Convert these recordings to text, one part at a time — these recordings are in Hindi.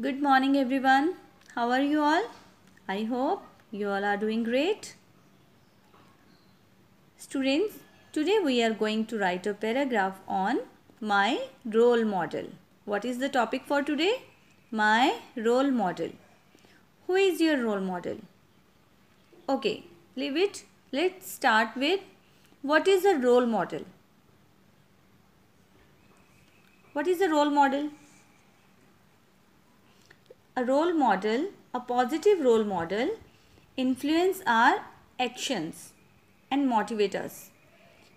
Good morning everyone. How are you all? I hope you all are doing great. Students, today we are going to write a paragraph on my role model. What is the topic for today? My role model. Who is your role model? Okay, leave it. Let's start with what is a role model? What is a role model? a role model, a positive role model, influence our actions and motivate us.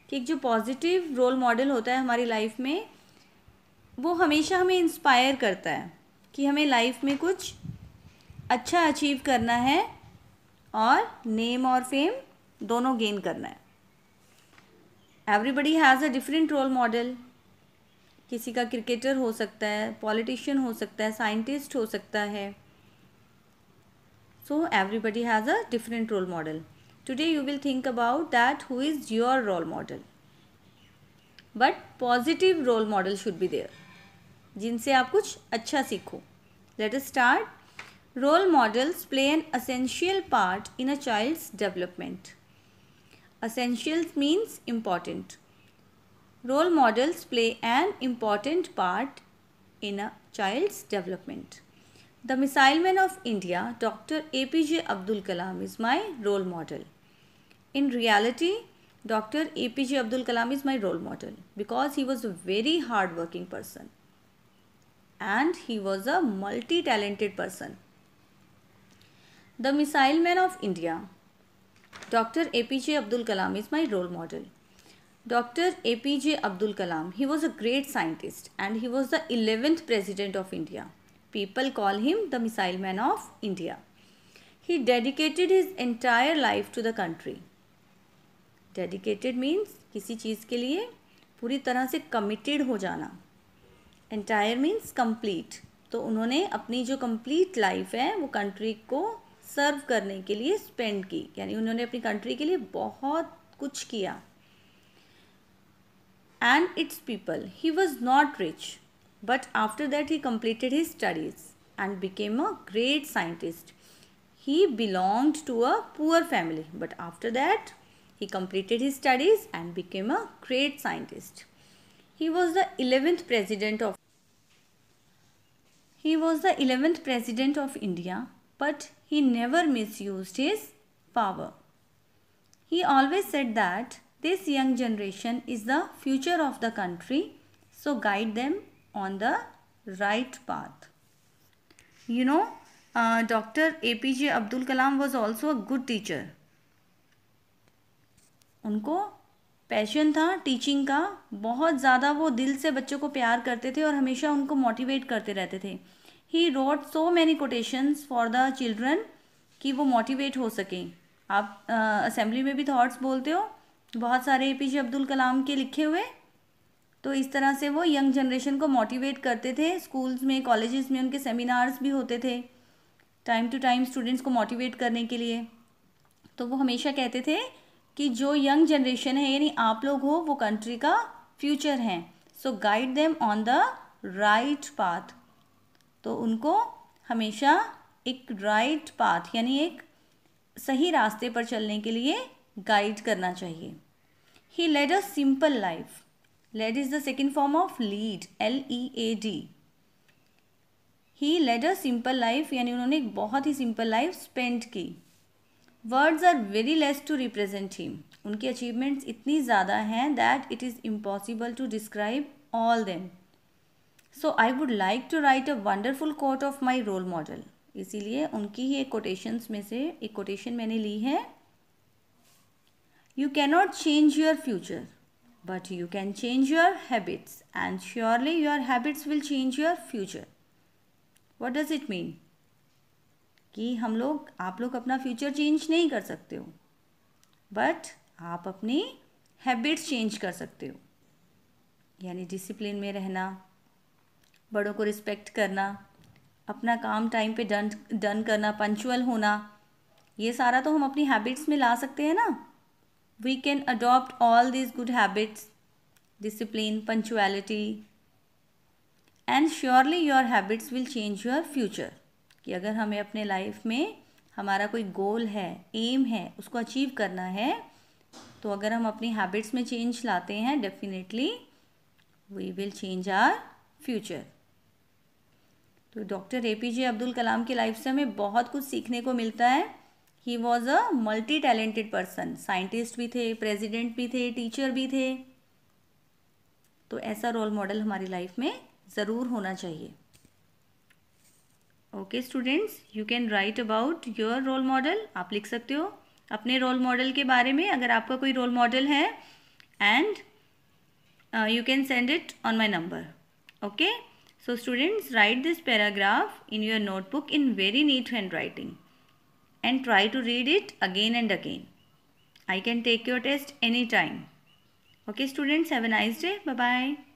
कि एक जो पॉजिटिव रोल मॉडल होता है हमारी लाइफ में वो हमेशा हमें इंस्पायर करता है कि हमें लाइफ में कुछ अच्छा अचीव करना है और नेम और फेम दोनों गेन करना है everybody has a different role model किसी का क्रिकेटर हो सकता है पॉलिटिशियन हो सकता है साइंटिस्ट हो सकता है so everybody has a different role model today you will think about that who is your role model but positive role model should be there जिनसे आप कुछ अच्छा सीखो let start role models play an essential part in a child's development essential means important role models play an important part in a child's development. The Missile Man of India, Dr. APJ Abdul Kalam is my role model. In reality, Dr. APJ Abdul Kalam is my role model because he was a very hardworking person and he was a multi-talented person. The Missile Man of India, Dr. APJ Abdul Kalam is my role model Dr. APJ Abdul Kalam. He was a great scientist and he was the 11th president of India. People call him the missile man of India. He dedicated his entire life to the country. Dedicated means किसी चीज़ के लिए पूरी तरह से कमिटेड हो जाना एंटायर मीन्स कंप्लीट तो उन्होंने अपनी जो कंप्लीट लाइफ है वो कंट्री को सर्व करने के लिए स्पेंड की यानी उन्होंने अपनी कंट्री के लिए बहुत कुछ किया and its people. He was not rich, but after that he completed his studies and became a great scientist. He belonged to a poor family, but after that he completed his studies and became a great scientist. He was the 11th president of He was the 11th president of India, but he never misused his power. He always said that this young generation is the future of the country so guide them on the right path you know uh, dr apj abdul kalam was also a good teacher unko passion था टीचिंग का बहुत ज़्यादा वो दिल से बच्चों को प्यार करते थे और हमेशा उनको मोटिवेट करते रहते थे he wrote so many quotations for the children कि वो मोटिवेट हो सकें आप असेंबली uh, में भी थॉट्स बोलते हो बहुत सारे ए पी जे अब्दुल कलाम के लिखे हुए तो इस तरह से वो यंग जनरेशन को मोटिवेट करते थे स्कूल्स में कॉलेजेस में उनके सेमिनार्स भी होते थे टाइम टू टाइम स्टूडेंट्स को मोटिवेट करने के लिए तो वो हमेशा कहते थे कि जो यंग जनरेशन है यानी आप लोग हो वो कंट्री का फ्यूचर हैं so guide them on the right path तो उनको हमेशा एक राइट पाथ यानी एक सही रास्ते पर चलने के लिए गाइड करना चाहिए he led a simple life led is the second form of lead L E A D he led a simple life यानी उन्होंने एक बहुत ही सिंपल लाइफ स्पेंड की words are very less to represent him उनकी अचीवमेंट्स इतनी ज़्यादा हैं that it is impossible to describe all them so I would like to write a wonderful quote of my role model इसीलिए उनकी ही एक कोटेशंस में से एक कोटेशन मैंने ली है you cannot change your future but you can change your habits and surely your habits will change your future what does it mean कि हम लोग आप लोग अपना फ्यूचर चेंज नहीं कर सकते हो बट आप अपनी हैबिट्स चेंज कर सकते हो यानी डिसिप्लिन में रहना बड़ों को रिस्पेक्ट करना अपना काम टाइम पे डन डन करना पंचुअल होना ये सारा तो हम अपनी हैबिट्स में ला सकते हैं ना we can adopt all these good habits discipline punctuality and surely your habits will change your future कि अगर हमें अपने लाइफ में हमारा कोई गोल है एम है उसको अचीव करना है तो अगर हम अपनी हैबिट्स में चेंज लाते हैं definitely we will change our future तो doctor A P J Abdul Kalam की लाइफ से हमें बहुत कुछ सीखने को मिलता है he was a multi talented person scientist भी थे प्रेजिडेंट भी थे टीचर भी थे तो ऐसा रोल मॉडल हमारी लाइफ में ज़रूर होना चाहिए okay students you can write about your role model आप लिख सकते हो अपने रोल मॉडल के बारे में अगर आपका कोई रोल मॉडल है and you can send it on my number okay so students write this paragraph in your notebook in very neat hand writing and try to read it again and again. I can take your test anytime. Okay students, have a nice day. Bye-bye.